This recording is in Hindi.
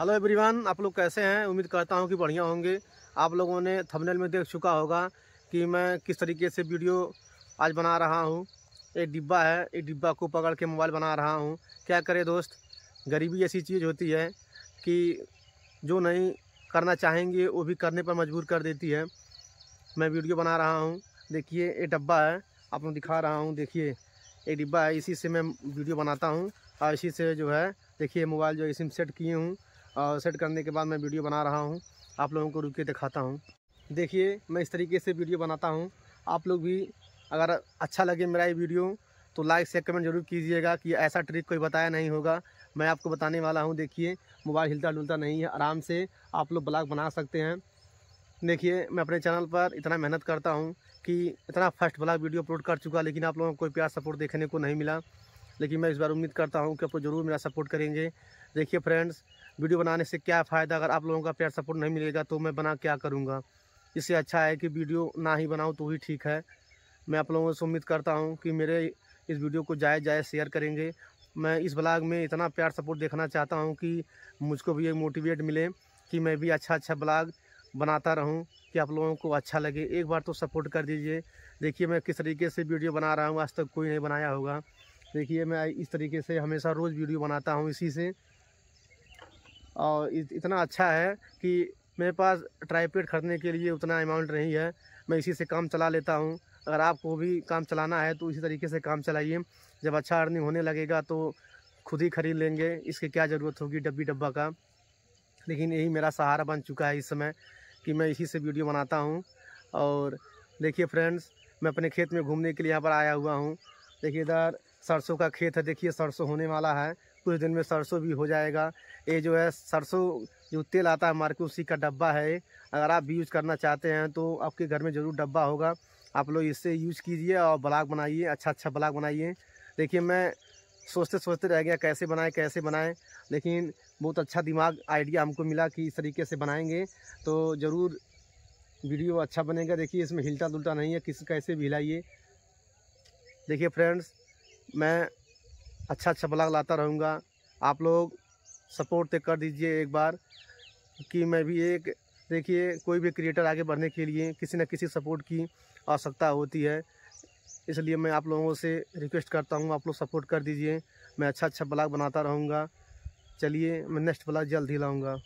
हेलो एवरीवन आप लोग कैसे हैं उम्मीद करता हूं कि बढ़िया होंगे आप लोगों ने थंबनेल में देख चुका होगा कि मैं किस तरीके से वीडियो आज बना रहा हूं एक डिब्बा है एक डिब्बा को पकड़ के मोबाइल बना रहा हूं क्या करे दोस्त गरीबी ऐसी चीज़ होती है कि जो नहीं करना चाहेंगे वो भी करने पर मजबूर कर देती है मैं वीडियो बना रहा हूँ देखिए एक डिब्बा है आप लोग दिखा रहा हूँ देखिए एक डिब्बा है इसी से मैं वीडियो बनाता हूँ और इसी से जो है देखिए मोबाइल जो इसी सिम सेट किए हूँ सेट करने के बाद मैं वीडियो बना रहा हूँ आप लोगों को रुक के दिखाता हूँ देखिए मैं इस तरीके से वीडियो बनाता हूँ आप लोग भी अगर अच्छा लगे मेरा ये वीडियो तो लाइक शेयर कमेंट जरूर कीजिएगा कि ऐसा ट्रिक कोई बताया नहीं होगा मैं आपको बताने वाला हूँ देखिए मोबाइल हिलता डुलता नहीं है आराम से आप लोग ब्लॉग बना सकते हैं देखिए मैं अपने चैनल पर इतना मेहनत करता हूँ कि इतना फर्स्ट ब्लॉग वीडियो अपलोड कर चुका लेकिन आप लोगों को कोई प्यार सपोर्ट देखने को नहीं मिला लेकिन मैं इस बार उम्मीद करता हूँ कि आपको ज़रूर मेरा सपोर्ट करेंगे देखिए फ्रेंड्स वीडियो बनाने से क्या फ़ायदा अगर आप लोगों का प्यार सपोर्ट नहीं मिलेगा तो मैं बना क्या करूँगा इससे अच्छा है कि वीडियो ना ही बनाऊँ तो ही ठीक है मैं आप लोगों से उम्मीद करता हूँ कि मेरे इस वीडियो को जाए जाए शेयर करेंगे मैं इस ब्लाग में इतना प्यार सपोर्ट देखना चाहता हूँ कि मुझको भी ये मोटिवेट मिले कि मैं भी अच्छा अच्छा ब्लॉग बनाता रहूँ कि आप लोगों को अच्छा लगे एक बार तो सपोर्ट कर दीजिए देखिए मैं किस तरीके से वीडियो बना रहा हूँ आज तक कोई नहीं बनाया होगा देखिए मैं इस तरीके से हमेशा रोज़ वीडियो बनाता हूँ इसी से और इतना अच्छा है कि मेरे पास ट्राईपेड खरीदने के लिए उतना अमाउंट नहीं है मैं इसी से काम चला लेता हूँ अगर आपको भी काम चलाना है तो इसी तरीके से काम चलाइए जब अच्छा अर्निंग होने लगेगा तो खुद ही खरीद लेंगे इसकी क्या ज़रूरत होगी डब्बी डब्बा का लेकिन यही मेरा सहारा बन चुका है इस समय कि मैं इसी से वीडियो बनाता हूँ और देखिए फ्रेंड्स मैं अपने खेत में घूमने के लिए यहाँ पर आया हुआ हूँ देखिए इधर सरसों का खेत है देखिए सरसों होने वाला है कुछ दिन में सरसों भी हो जाएगा ये जो है सरसों जो तेल आता है मार्केट उसी का डब्बा है अगर आप भी यूज़ करना चाहते हैं तो आपके घर में ज़रूर डब्बा होगा आप लोग इससे यूज़ कीजिए और ब्लाग बनाइए अच्छा अच्छा ब्लाग बनाइए देखिए मैं सोचते सोचते रह गया कैसे बनाएं कैसे बनाएं लेकिन बहुत अच्छा दिमाग आइडिया हमको मिला कि इस तरीके से बनाएंगे तो ज़रूर वीडियो अच्छा बनेगा देखिए इसमें हिलता दुलता नहीं है किस कैसे भी हिलाइए देखिए फ्रेंड्स मैं अच्छा अच्छा ब्लॉग लाता रहूँगा आप लोग सपोर्ट तो कर दीजिए एक बार कि मैं भी एक देखिए कोई भी क्रिएटर आगे बढ़ने के लिए किसी न किसी सपोर्ट की आवश्यकता होती है इसलिए मैं आप लोगों से रिक्वेस्ट करता हूँ आप लोग सपोर्ट कर दीजिए मैं अच्छा अच्छा ब्लॉग बनाता रहूँगा चलिए मैं नेक्स्ट ब्लॉग जल्द ही लाऊँगा